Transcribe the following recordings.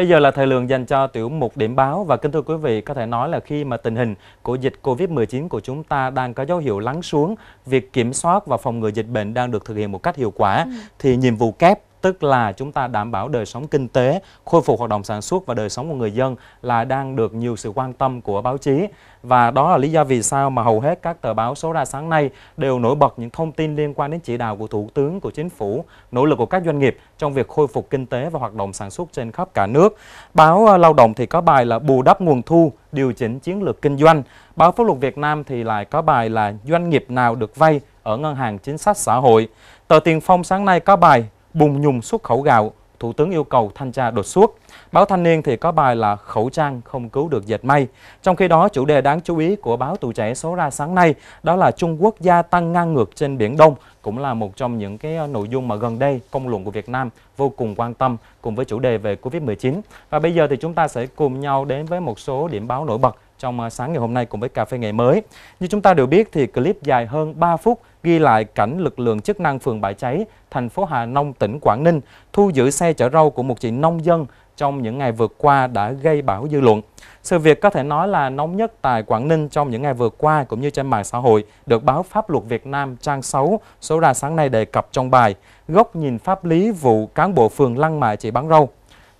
Bây giờ là thời lượng dành cho tiểu mục điểm báo và kính thưa quý vị có thể nói là khi mà tình hình của dịch Covid-19 của chúng ta đang có dấu hiệu lắng xuống, việc kiểm soát và phòng ngừa dịch bệnh đang được thực hiện một cách hiệu quả ừ. thì nhiệm vụ kép tức là chúng ta đảm bảo đời sống kinh tế, khôi phục hoạt động sản xuất và đời sống của người dân là đang được nhiều sự quan tâm của báo chí. Và đó là lý do vì sao mà hầu hết các tờ báo số ra sáng nay đều nổi bật những thông tin liên quan đến chỉ đạo của Thủ tướng, của Chính phủ, nỗ lực của các doanh nghiệp trong việc khôi phục kinh tế và hoạt động sản xuất trên khắp cả nước. Báo ờ, Lao động thì có bài là bù đắp nguồn thu, điều chỉnh chiến lược kinh doanh. Báo Pháp luật Việt Nam thì lại có bài là doanh nghiệp nào được vay ở ngân hàng chính sách xã hội. Tờ Tiền Phong sáng nay có bài bùng nhùng xuất khẩu gạo, Thủ tướng yêu cầu thanh tra đột xuất. Báo Thanh niên thì có bài là khẩu trang không cứu được dệt may. Trong khi đó, chủ đề đáng chú ý của báo Tuổi Trẻ số ra sáng nay đó là Trung Quốc gia tăng ngang ngược trên Biển Đông, cũng là một trong những cái ờ, nội dung mà gần đây công luận của Việt Nam vô cùng quan tâm cùng với chủ đề về Covid-19. Và bây giờ thì chúng ta sẽ cùng nhau đến với một số điểm báo nổi bật trong à, sáng ngày hôm nay cùng với Cà phê Ngày Mới. Như chúng ta đều biết thì clip dài hơn 3 phút ghi lại cảnh lực lượng chức năng phường Bãi Cháy, thành phố Hà Nông, tỉnh Quảng Ninh thu giữ xe chở rau của một chị nông dân trong những ngày vừa qua đã gây bão dư luận. Sự việc có thể nói là nóng nhất tại Quảng Ninh trong những ngày vừa qua cũng như trên mạng xã hội được báo Pháp luật Việt Nam trang 6 số ra sáng nay đề cập trong bài Góc nhìn pháp lý vụ cán bộ phường lăng mạ chị bán rau.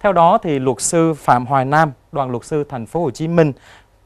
Theo đó thì luật sư Phạm Hoài Nam, đoàn luật sư thành phố Hồ Chí Minh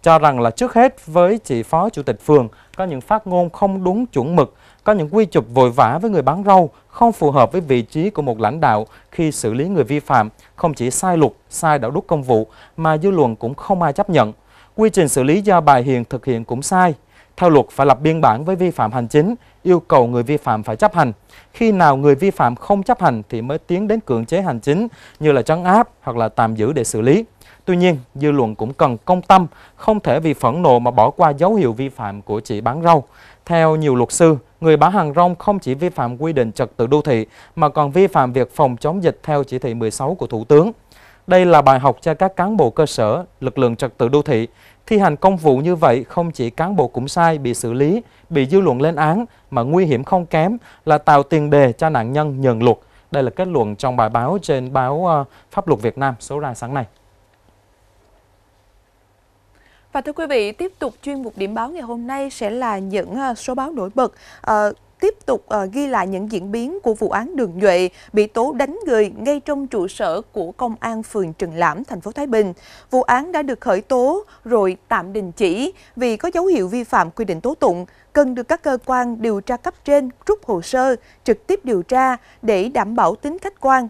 cho rằng là trước hết với chị phó chủ tịch phường có những phát ngôn không đúng chuẩn mực, có những quy chụp vội vã với người bán rau, không phù hợp với vị trí của một lãnh đạo khi xử lý người vi phạm, không chỉ sai luật, sai đạo đức công vụ mà dư luận cũng không ai chấp nhận. Quy trình xử lý do bà Hiền thực hiện cũng sai. Theo luật phải lập biên bản với vi phạm hành chính, yêu cầu người vi phạm phải chấp hành. Khi nào người vi phạm không chấp hành thì mới tiến đến cưỡng chế hành chính như là trấn áp hoặc là tạm giữ để xử lý. Tuy nhiên, dư luận cũng cần công tâm, không thể vì phẫn nộ mà bỏ qua dấu hiệu vi phạm của chị bán rau. Theo nhiều luật sư, người bán hàng rong không chỉ vi phạm quy định trật tự đô thị mà còn vi phạm việc phòng chống dịch theo chỉ thị 16 của Thủ tướng. Đây là bài học cho các cán bộ cơ sở, lực lượng trật tự đô thị Thi hành công vụ như vậy không chỉ cán bộ cũng sai bị xử lý, bị dư luận lên án mà nguy hiểm không kém là tạo tiền đề cho nạn nhân nhận luật. Đây là kết luận trong bài báo trên báo ờ, Pháp luật Việt Nam số ra sáng nay. Và thưa quý vị, tiếp tục chuyên mục điểm báo ngày hôm nay sẽ là những ờ, số báo nổi bật ờ, tiếp tục ờ, ghi lại những diễn biến của vụ án đường nhuệ bị tố đánh người ngay trong trụ sở của công an phường Trần Lãm, thành phố Thái Bình. Vụ án đã được khởi tố rồi tạm đình chỉ vì có dấu hiệu vi phạm quy định tố tụng, cần được các cơ quan điều tra cấp trên rút hồ sơ, trực tiếp điều tra để đảm bảo tính khách quan.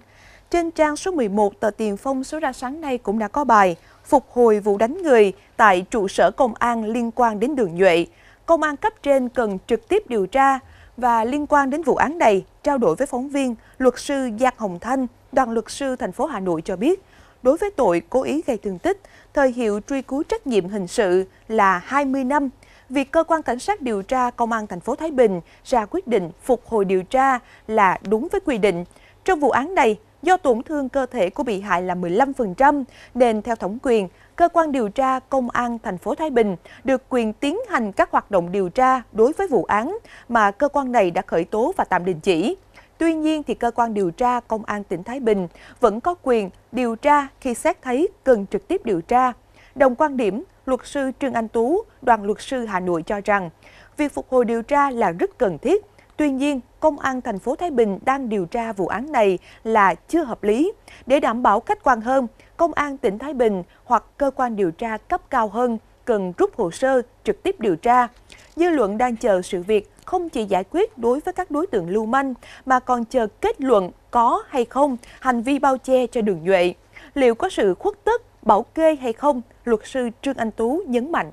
Trên trang số 11 tờ Tiền Phong số ra sáng nay cũng đã có bài phục hồi vụ đánh người tại trụ sở công an liên quan đến đường nhuệ. Công an cấp trên cần trực tiếp điều tra, và liên quan đến vụ án này, trao đổi với phóng viên, luật sư Giang Hồng Thanh, đoàn luật sư thành phố Hà Nội cho biết, đối với tội cố ý gây thương tích, thời hiệu truy cứu trách nhiệm hình sự là 20 năm. Việc cơ quan cảnh sát điều tra công an thành phố Thái Bình ra quyết định phục hồi điều tra là đúng với quy định. Trong vụ án này, do tổn thương cơ thể của bị hại là 15%, nên theo thẩm quyền, cơ quan điều tra Công an thành phố Thái Bình được quyền tiến hành các hoạt động điều tra đối với vụ án mà cơ quan này đã khởi tố và tạm đình chỉ. Tuy nhiên, thì cơ quan điều tra Công an tỉnh Thái Bình vẫn có quyền điều tra khi xét thấy cần trực tiếp điều tra. Đồng quan điểm, luật sư Trương Anh Tú, đoàn luật sư Hà Nội cho rằng, việc phục hồi điều tra là rất cần thiết Tuy nhiên, Công an thành phố Thái Bình đang điều tra vụ án này là chưa hợp lý. Để đảm bảo khách quan hơn, Công an tỉnh Thái Bình hoặc cơ quan điều tra cấp cao hơn cần rút hồ sơ trực tiếp điều tra. Dư luận đang chờ sự việc không chỉ giải quyết đối với các đối tượng lưu manh mà còn chờ kết luận có hay không hành vi bao che cho đường nhuệ. Liệu có sự khuất tức, bảo kê hay không, luật sư Trương Anh Tú nhấn mạnh.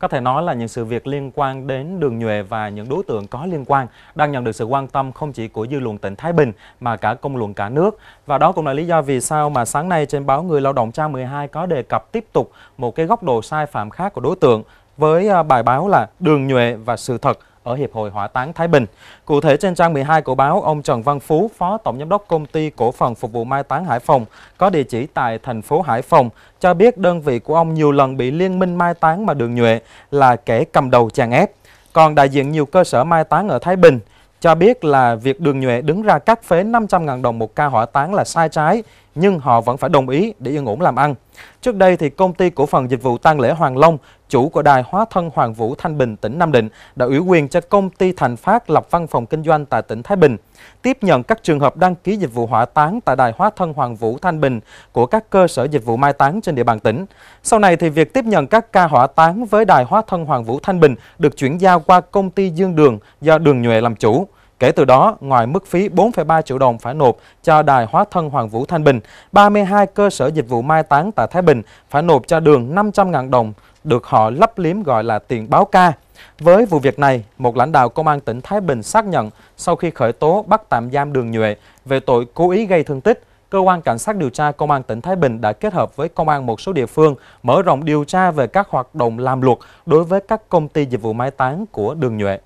Có thể nói là những sự việc liên quan đến đường nhuệ và những đối tượng có liên quan đang nhận được sự quan tâm không chỉ của dư luận tỉnh Thái Bình mà cả công luận cả nước. Và đó cũng là lý do vì sao mà sáng nay trên báo Người Lao động Trang 12 có đề cập tiếp tục một cái góc độ sai phạm khác của đối tượng với à, bài báo là đường nhuệ và sự thật ở Hiệp hội Hỏa táng Thái Bình. Cụ thể trên trang 12 của báo, ông Trần Văn Phú, Phó Tổng Giám đốc Công ty Cổ phần Phục vụ Mai táng Hải Phòng, có địa chỉ tại thành phố Hải Phòng, cho biết đơn vị của ông nhiều lần bị Liên minh Mai táng mà Đường Nhuệ là kẻ cầm đầu chèn ép. Còn đại diện nhiều cơ sở mai táng ở Thái Bình, cho biết là việc Đường Nhuệ đứng ra cắt phế 500.000 đồng một ca hỏa táng là sai trái, nhưng họ vẫn phải đồng ý để yên ổn làm ăn. Trước đây thì công ty cổ phần dịch vụ tang lễ Hoàng Long, chủ của đài hóa thân Hoàng Vũ Thanh Bình tỉnh Nam Định đã ủy quyền cho công ty Thành Phát lập văn phòng kinh doanh tại tỉnh Thái Bình, tiếp nhận các trường hợp đăng ký dịch vụ hỏa táng tại đài hóa thân Hoàng Vũ Thanh Bình của các cơ sở dịch vụ mai táng trên địa bàn tỉnh. Sau này thì việc tiếp nhận các ca hỏa táng với đài hóa thân Hoàng Vũ Thanh Bình được chuyển giao qua công ty Dương Đường do Đường Nhuệ làm chủ. Kể từ đó, ngoài mức phí 4,3 triệu đồng phải nộp cho Đài Hóa thân Hoàng Vũ Thanh Bình, 32 cơ sở dịch vụ mai táng tại Thái Bình phải nộp cho đường 500.000 đồng được họ lấp liếm gọi là tiền báo ca. Với vụ việc này, một lãnh đạo công an tỉnh Thái Bình xác nhận sau khi khởi tố bắt tạm giam Đường Nhuệ về tội cố ý gây thương tích, cơ quan cảnh sát điều tra công an tỉnh Thái Bình đã kết hợp với công an một số địa phương mở rộng điều tra về các hoạt động làm luật đối với các công ty dịch vụ mai táng của Đường Nhuệ.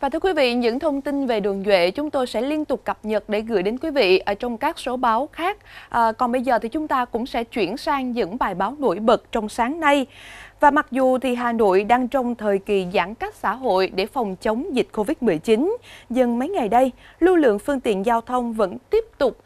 Và thưa quý vị, những thông tin về đường Duệ chúng tôi sẽ liên tục cập nhật để gửi đến quý vị ở trong các số báo khác. À, còn bây giờ thì chúng ta cũng sẽ chuyển sang những bài báo nổi bật trong sáng nay. Và mặc dù thì Hà Nội đang trong thời kỳ giãn cách xã hội để phòng chống dịch Covid-19, nhưng mấy ngày đây, lưu lượng phương tiện giao thông vẫn tiếp tục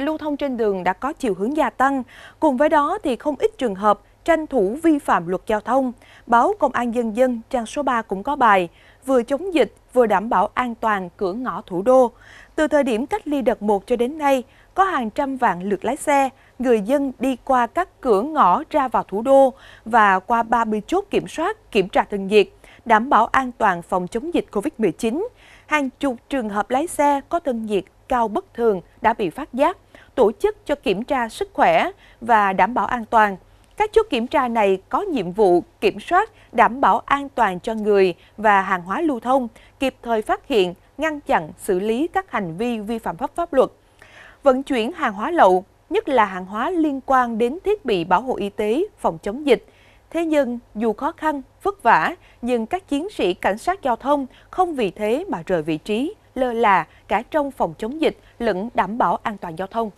lưu thông trên đường đã có chiều hướng gia tăng. Cùng với đó thì không ít trường hợp tranh thủ vi phạm luật giao thông. Báo Công an Dân dân trang số 3 cũng có bài vừa chống dịch, vừa đảm bảo an toàn cửa ngõ thủ đô. Từ thời điểm cách ly đợt 1 cho đến nay, có hàng trăm vạn lượt lái xe, người dân đi qua các cửa ngõ ra vào thủ đô và qua 30 chốt kiểm soát, kiểm tra thân nhiệt, đảm bảo an toàn phòng chống dịch COVID-19. Hàng chục trường hợp lái xe có thân nhiệt cao bất thường đã bị phát giác, tổ chức cho kiểm tra sức khỏe và đảm bảo an toàn. Các chốt kiểm tra này có nhiệm vụ kiểm soát, đảm bảo an toàn cho người và hàng hóa lưu thông, kịp thời phát hiện, ngăn chặn, xử lý các hành vi vi phạm pháp pháp luật. Vận chuyển hàng hóa lậu, nhất là hàng hóa liên quan đến thiết bị bảo hộ y tế, phòng chống dịch. Thế nhưng, dù khó khăn, vất vả, nhưng các chiến sĩ cảnh sát giao thông không vì thế mà rời vị trí, lơ là cả trong phòng chống dịch lẫn đảm bảo an toàn giao thông.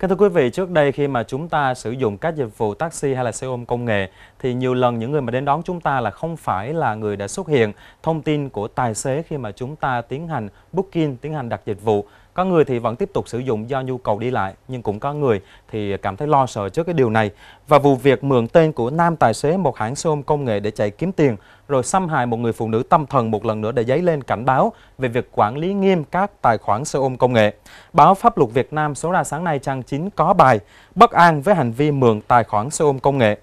các thưa quý vị, trước đây khi mà chúng ta sử dụng các dịch vụ taxi hay là xe ôm công nghệ thì nhiều lần những người mà đến đón chúng ta là không phải là người đã xuất hiện thông tin của tài xế khi mà chúng ta tiến hành booking, tiến hành đặt dịch vụ có người thì vẫn tiếp tục sử dụng do nhu cầu đi lại, nhưng cũng có người thì cảm thấy lo sợ trước cái điều này. Và vụ việc mượn tên của nam tài xế một hãng xe ôm công nghệ để chạy kiếm tiền, rồi xâm hại một người phụ nữ tâm thần một lần nữa để giấy lên cảnh báo về việc quản lý nghiêm các tài khoản xe ôm công nghệ. Báo Pháp luật Việt Nam số ra sáng nay trang 9 có bài Bất an với hành vi mượn tài khoản xe ôm công nghệ.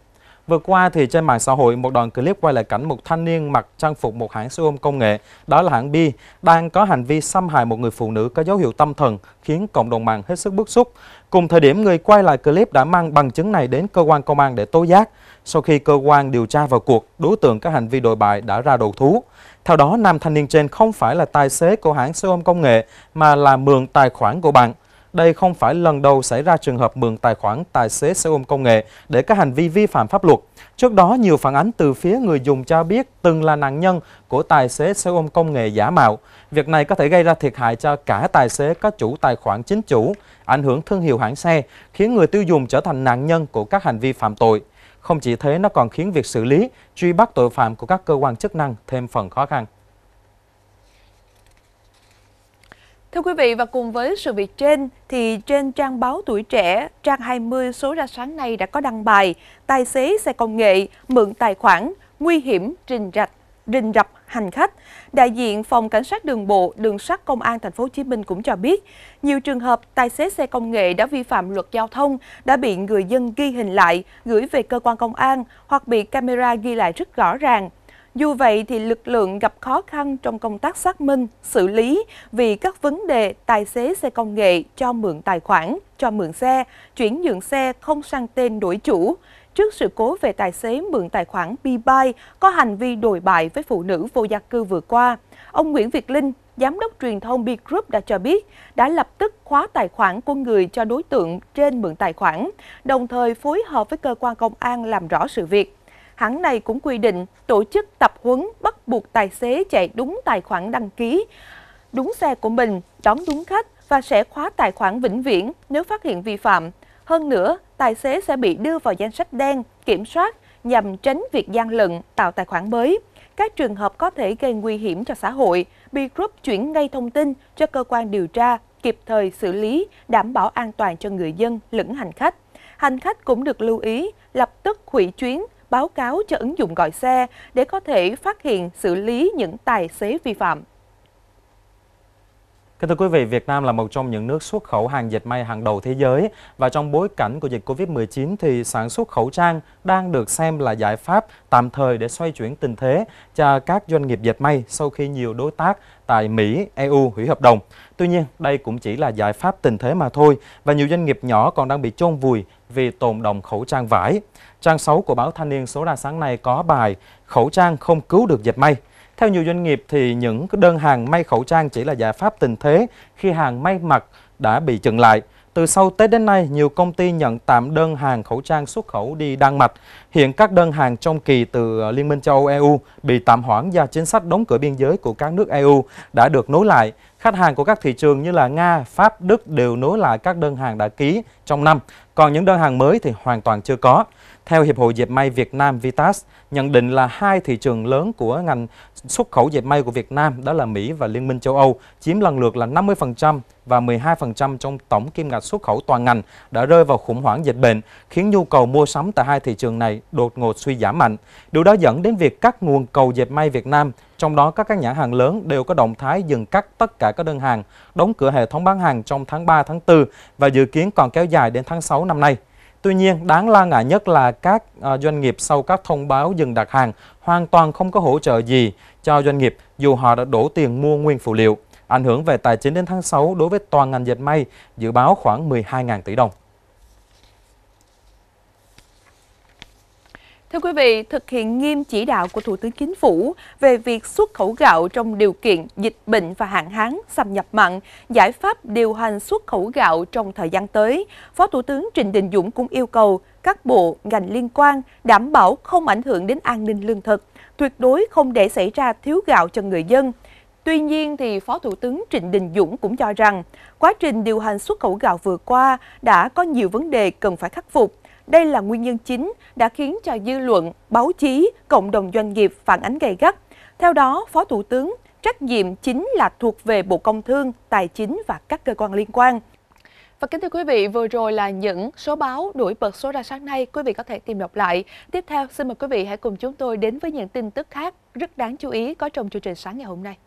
Vừa qua thì trên mạng xã hội một đoạn clip quay lại cảnh một thanh niên mặc trang phục một hãng xe ôm công nghệ, đó là hãng Bi, đang có hành vi xâm hại một người phụ nữ có dấu hiệu tâm thần, khiến cộng đồng mạng hết sức bức xúc. Cùng thời điểm người quay lại clip đã mang bằng chứng này đến cơ quan công an để tố giác. Sau khi cơ quan điều tra vào cuộc, đối tượng các hành vi đồi bại đã ra đầu thú. Theo đó, nam thanh niên trên không phải là tài xế của hãng xe ôm công nghệ mà là mượn tài khoản của bạn. Đây không phải lần đầu xảy ra trường hợp mượn tài khoản tài xế xe ôm công nghệ để các hành vi vi phạm pháp luật. Trước đó, nhiều phản ánh từ phía người dùng cho biết từng là nạn nhân của tài xế xe ôm công nghệ giả mạo. Việc này có thể gây ra thiệt hại cho cả tài xế có chủ tài khoản chính chủ, ảnh hưởng thương hiệu hãng xe, khiến người tiêu dùng trở thành nạn nhân của các hành vi phạm tội. Không chỉ thế, nó còn khiến việc xử lý, truy bắt tội phạm của các cơ quan chức năng thêm phần khó khăn. Thưa quý vị và cùng với sự việc trên thì trên trang báo Tuổi Trẻ, trang 20 số ra sáng nay đã có đăng bài Tài xế xe công nghệ mượn tài khoản nguy hiểm rình rạch rình rập hành khách. Đại diện phòng cảnh sát đường bộ, đường sắt công an thành phố Hồ Chí Minh cũng cho biết, nhiều trường hợp tài xế xe công nghệ đã vi phạm luật giao thông đã bị người dân ghi hình lại, gửi về cơ quan công an hoặc bị camera ghi lại rất rõ ràng dù vậy thì lực lượng gặp khó khăn trong công tác xác minh, xử lý vì các vấn đề tài xế xe công nghệ cho mượn tài khoản, cho mượn xe, chuyển nhượng xe không sang tên đổi chủ. Trước sự cố về tài xế mượn tài khoản B-Buy có hành vi đổi bại với phụ nữ vô gia cư vừa qua, ông Nguyễn Việt Linh, giám đốc truyền thông B Group đã cho biết đã lập tức khóa tài khoản của người cho đối tượng trên mượn tài khoản, đồng thời phối hợp với cơ quan công an làm rõ sự việc hãng này cũng quy định tổ chức tập huấn bắt buộc tài xế chạy đúng tài khoản đăng ký, đúng xe của mình, đón đúng khách và sẽ khóa tài khoản vĩnh viễn nếu phát hiện vi phạm. Hơn nữa, tài xế sẽ bị đưa vào danh sách đen, kiểm soát nhằm tránh việc gian lận, tạo tài khoản mới. Các trường hợp có thể gây nguy hiểm cho xã hội, B Group chuyển ngay thông tin cho cơ quan điều tra kịp thời xử lý, đảm bảo an toàn cho người dân lẫn hành khách. Hành khách cũng được lưu ý lập tức hủy chuyến báo cáo cho ứng dụng gọi xe để có thể phát hiện xử lý những tài xế vi phạm. Kính thưa quý vị, Việt Nam là một trong những nước xuất khẩu hàng dệt may hàng đầu thế giới và trong bối cảnh của dịch Covid-19 thì sản xuất khẩu trang đang được xem là giải pháp tạm thời để xoay chuyển tình thế cho các doanh nghiệp dệt may sau khi nhiều đối tác tại Mỹ, EU hủy hợp đồng. Tuy nhiên, đây cũng chỉ là giải pháp tình thế mà thôi và nhiều doanh nghiệp nhỏ còn đang bị chôn vùi vì tồn động khẩu trang vải. Trang 6 của báo Thanh niên số ra sáng nay có bài Khẩu trang không cứu được dệt may. Theo nhiều doanh nghiệp thì những đơn hàng may khẩu trang chỉ là giải pháp tình thế khi hàng may mặc đã bị chừng lại. Từ sau Tết đến nay, nhiều công ty nhận tạm đơn hàng khẩu trang xuất khẩu đi Đan Mạch. Hiện các đơn hàng trong kỳ từ ờ, Liên minh châu Âu EU bị tạm hoãn do chính sách đóng cửa biên giới của các nước EU đã được nối lại. Khách hàng của các thị trường như là Nga, Pháp, Đức đều nối lại các đơn hàng đã ký trong năm, còn những đơn hàng mới thì hoàn toàn chưa có. Theo Hiệp hội Dệt may Việt Nam Vitas, nhận định là hai thị trường lớn của ngành xuất khẩu dệt may của Việt Nam đó là Mỹ và Liên minh châu Âu chiếm lần lượt là 50% và 12% trong tổng kim ngạch xuất khẩu toàn ngành đã rơi vào khủng hoảng dịch bệnh, khiến nhu cầu mua sắm tại hai thị trường này đột ngột suy giảm mạnh. Điều đó dẫn đến việc các nguồn cầu dệt may Việt Nam, trong đó các các nhãn hàng lớn đều có động thái dừng cắt tất cả các đơn hàng, đóng cửa hệ thống bán hàng trong tháng 3, tháng 4 và dự kiến còn kéo dài đến tháng 6 năm nay. Tuy nhiên, đáng lo ngại nhất là các ờ, doanh nghiệp sau các thông báo dừng đặt hàng hoàn toàn không có hỗ trợ gì cho doanh nghiệp dù họ đã đổ tiền mua nguyên phụ liệu. Ảnh hưởng về tài chính đến tháng 6 đối với toàn ngành dệt may dự báo khoảng 12.000 tỷ đồng. Thưa quý vị, thực hiện nghiêm chỉ đạo của Thủ tướng Chính phủ về việc xuất khẩu gạo trong điều kiện dịch bệnh và hạn hán, xâm nhập mặn, giải pháp điều hành xuất khẩu gạo trong thời gian tới, Phó Thủ tướng Trịnh Đình Dũng cũng yêu cầu các bộ, ngành liên quan đảm bảo không ảnh hưởng đến an ninh lương thực, tuyệt đối không để xảy ra thiếu gạo cho người dân. Tuy nhiên, thì Phó Thủ tướng Trịnh Đình Dũng cũng cho rằng quá trình điều hành xuất khẩu gạo vừa qua đã có nhiều vấn đề cần phải khắc phục đây là nguyên nhân chính đã khiến cho dư luận, báo chí, cộng đồng doanh nghiệp phản ánh gay gắt. Theo đó, Phó Thủ tướng, trách nhiệm chính là thuộc về Bộ Công Thương, Tài chính và các cơ quan liên quan. Và kính thưa quý vị, vừa rồi là những số báo đuổi bật số ra sáng nay, quý vị có thể tìm đọc lại. Tiếp theo, xin mời quý vị hãy cùng chúng tôi đến với những tin tức khác rất đáng chú ý có trong chương trình sáng ngày hôm nay.